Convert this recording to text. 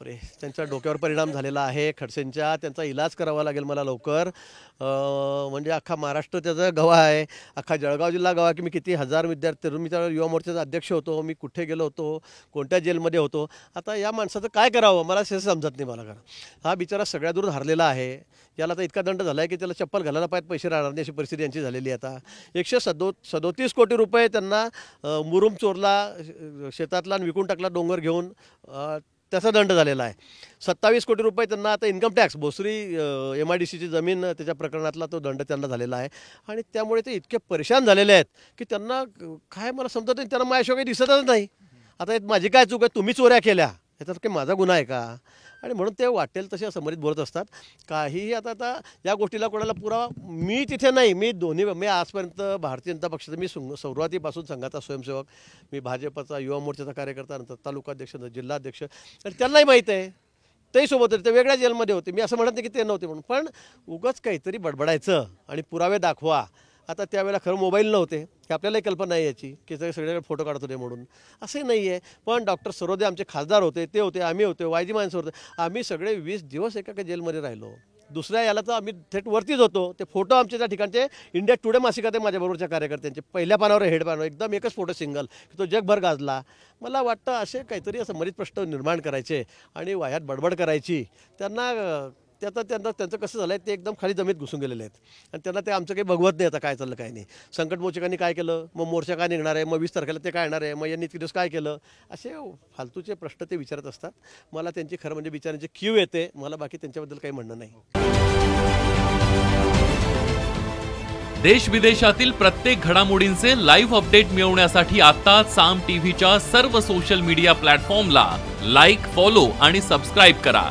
अरे त्यांच्या डोक्यावर परिणाम झालेला आहे खडसेंच्या त्यांचा इलाज करावा लागेल मला लवकर म्हणजे अख्खा महाराष्ट्र त्याचा गवा आहे अख्खा जळगाव जिल्हा गवा की मी किती हजार विद्यार्थी मी त्या युवा मोर्चाचा अध्यक्ष होतो मी कुठे गेलो होतो कोणत्या जेलमध्ये होतो आता या माणसाचं काय करावं मला हे समजत नाही मला कारण हा बिचारा सगळ्या दूर हरलेला आहे याला आता इतका दंड झाला आहे की त्याला चप्पल घालायला पाहिजे पैसे राहणार नाही अशी परिस्थिती यांची झालेली आता एकशे सदो सदोतीस कोटी रुपये त्यांना मुरुम चोरला शेतातला विकून टाकला डोंगर घेऊन त्याचा दंड झालेला आहे सत्तावीस कोटी रुपये त्यांना आता income tax Bhosari M I D सीची जमीन त्याच्या प्रकरणातला तो दंड त्यांना झालेला आहे आणि त्यामुळे ते इतके परेशान झालेले आहेत की त्यांना काय मला समजत नाही त्यांना माझ्याशिवाय काही दिसतच नाही आता माझी काय चूक आहे तुम्ही चोऱ्या केल्या ह्याचा काही माझा गुन्हा आहे का आणि म्हणून ते वाटेल तसे समरित बोलत असतात काहीही आता आता या गोष्टीला कोणाला पुरावा मी तिथे नाही मी दोन्ही मी आजपर्यंत भारतीय जनता पक्षाचा मी सुरुवातीपासून संघाचा स्वयंसेवक मी भाजपचा युवा मोर्चाचा कार्यकर्ता नंतर तालुकाध्यक्ष नंतर जिल्हाध्यक्ष आणि त्यांनाही माहीत आहे तेही सोबत होते ते वेगळ्या जेलमध्ये होते मी असं म्हणत नाही की ते नव्हते म्हणून पण उगंच काहीतरी बडबडायचं आणि पुरावे दाखवा आता त्यावेळेला खरं मोबाईल नव्हते की आपल्यालाही कल्पना आहे याची की सगळे सगळे फोटो काढत होते म्हणून असे नाही आहे पण डॉक्टर सरोदे आमचे खासदार होते ते होते आम्ही होते वायजी माणसं होते आम्ही सगळे वीस दिवस एका जेलमध्ये राहिलो दुसऱ्या याला तर आम्ही थेट वरतीच होतो ते फोटो आमचे त्या ठिकाणचे इंडिया टुडे मासिकात आहे माझ्याबरोबरच्या कार्यकर्त्यांचे पहिल्या पानावर हेड पानावर एकदम एकच फोटो सिंगल की तो जगभर गाजला मला वाटतं असे काहीतरी असं मरीत प्रश्न निर्माण करायचे आणि वाह्यात बडबड करायची त्यांना ते आता त्यांना त्यांचं कसं झालं आहे ते एकदम खाली जमीत घुसून गेलेले आहेत आणि त्यांना ते आमचं काही बघवत नाही आता काय चाललं काय नाही संकट मोचकांनी काय केलं मग मोर्चा काय निघणार आहे मग वीस तारखेला ते काय येणार आहे मग यांनी दिवस काय केलं असे फालतूचे प्रश्न ते विचारत असतात मला त्यांची खरं म्हणजे विचारांची क्यू येते मला बाकी त्यांच्याबद्दल काही म्हणणं नाही देश विदेशातील प्रत्येक घडामोडींचे लाईव्ह अपडेट मिळवण्यासाठी आता साम टीव्हीच्या सर्व सोशल मीडिया प्लॅटफॉर्मला लाईक फॉलो आणि सबस्क्राईब करा